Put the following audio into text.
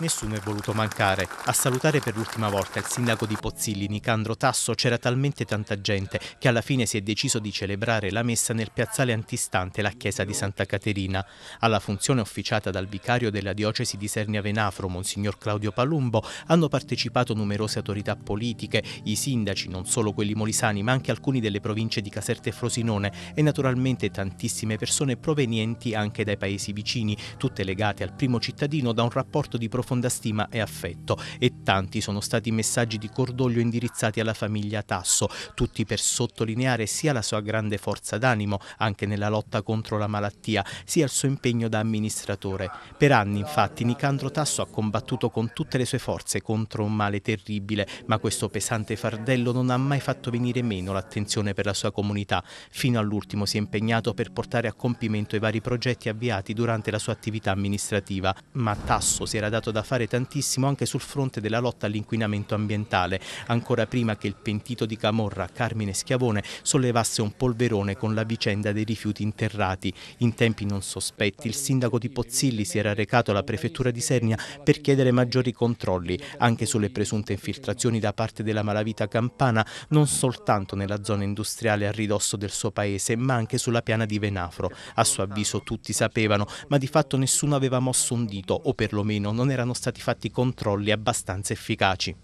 Nessuno è voluto mancare. A salutare per l'ultima volta il sindaco di Pozzilli, Nicandro Tasso, c'era talmente tanta gente che alla fine si è deciso di celebrare la messa nel piazzale antistante la chiesa di Santa Caterina. Alla funzione officiata dal vicario della diocesi di Sernia Venafro, Monsignor Claudio Palumbo, hanno partecipato numerose autorità politiche, i sindaci, non solo quelli molisani, ma anche alcuni delle province di Caserta e Frosinone e naturalmente tantissime persone provenienti anche dai paesi vicini, tutte legate al primo cittadino da un rapporto di profondità profonda stima e affetto e tanti sono stati i messaggi di cordoglio indirizzati alla famiglia Tasso, tutti per sottolineare sia la sua grande forza d'animo anche nella lotta contro la malattia, sia il suo impegno da amministratore. Per anni infatti Nicandro Tasso ha combattuto con tutte le sue forze contro un male terribile, ma questo pesante fardello non ha mai fatto venire meno l'attenzione per la sua comunità. Fino all'ultimo si è impegnato per portare a compimento i vari progetti avviati durante la sua attività amministrativa, ma Tasso si era dato da da fare tantissimo anche sul fronte della lotta all'inquinamento ambientale, ancora prima che il pentito di Camorra, Carmine Schiavone, sollevasse un polverone con la vicenda dei rifiuti interrati. In tempi non sospetti il sindaco di Pozzilli si era recato alla prefettura di Sernia per chiedere maggiori controlli anche sulle presunte infiltrazioni da parte della malavita campana, non soltanto nella zona industriale a ridosso del suo paese, ma anche sulla piana di Venafro. A suo avviso tutti sapevano, ma di fatto nessuno aveva mosso un dito, o perlomeno non erano erano stati fatti controlli abbastanza efficaci.